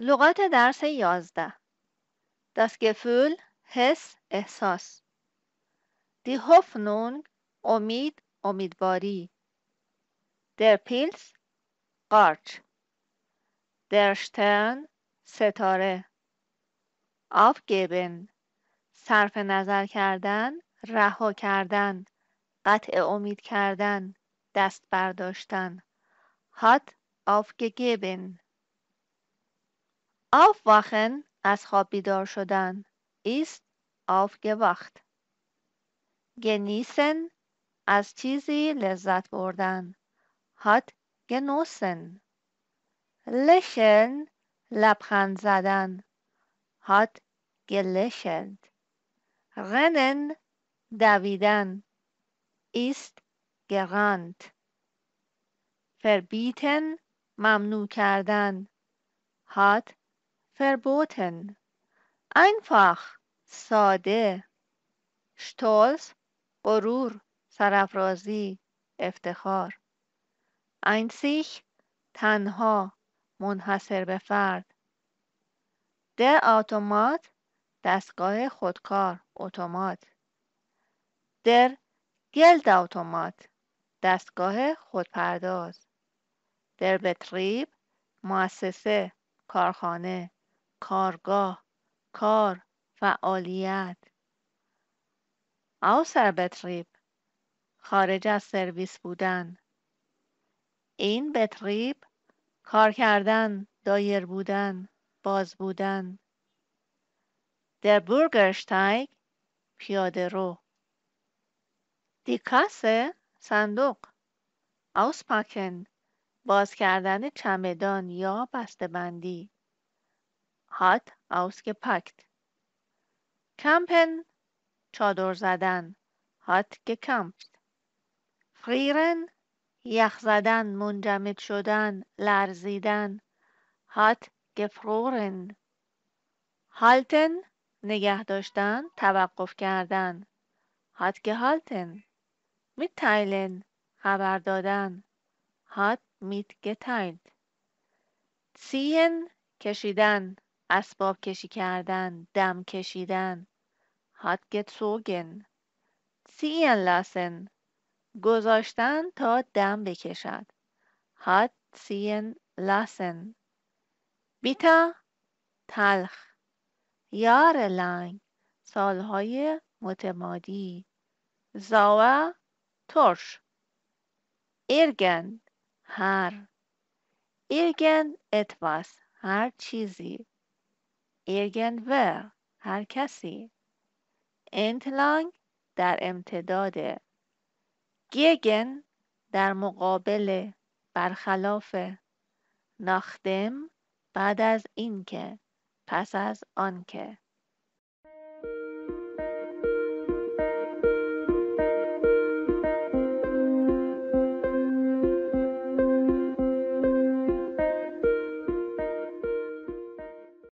لغات درس یازده Das Gefühl حس احساس دی Hoffnung امید امیدواری در پیلز قارچ در شترن ستاره Aufgeben صرف نظر کردن رها کردن قطع امید کردن دست برداشتن Hat aufgegeben Aufwachen, از خواب بیدار شدن ist aufgewacht. genießen, از چیزی لذت بردن hat genossen. lächeln, لبخند زدن hat gelächelt. rennen, دویدن ist gerannt. verbieten, ممنوع کردن hat verboten einfach ساده stolz غرور سرافرازی افتخار einzig تنها منحصر به فرد در آتومات دستگاه خودکار اتومات در گلد اتومات دستگاه خودپرداز در Betrieb, مؤسسه کارخانه کارگاه کار فعالیت بتریب خارج از سرویس بودن این بتریب کار کردن دایر بودن باز بودن در بورگرشتایگ پیاده رو دی صندوق auspacken باز کردن چمدان یا بسته بندی hat ausgepackt. Campen, چادر زدن. hat gekampft. frieren, یخ زدن، منجمد شدن، لرزیدن. hat gefroren. halten نگه داشتن توقف کردن hat gehalten mitteilen خبر دادن hat mitgeteilt ziehen کشیدن اسباب کشی کردن دم کشیدن هات سوگن، سین لاسن، گذاشتن تا دم بکشد هات سیین لاسن. بیتا تلخ یار لنگ سالهای متمادی زاوا ترش ایرگن، هر ارگن اتواس هر چیزی irgendwer هر کسی entlang در امتداد gegen در مقابل برخلاف ناخدم بعد از اینکه پس از آنکه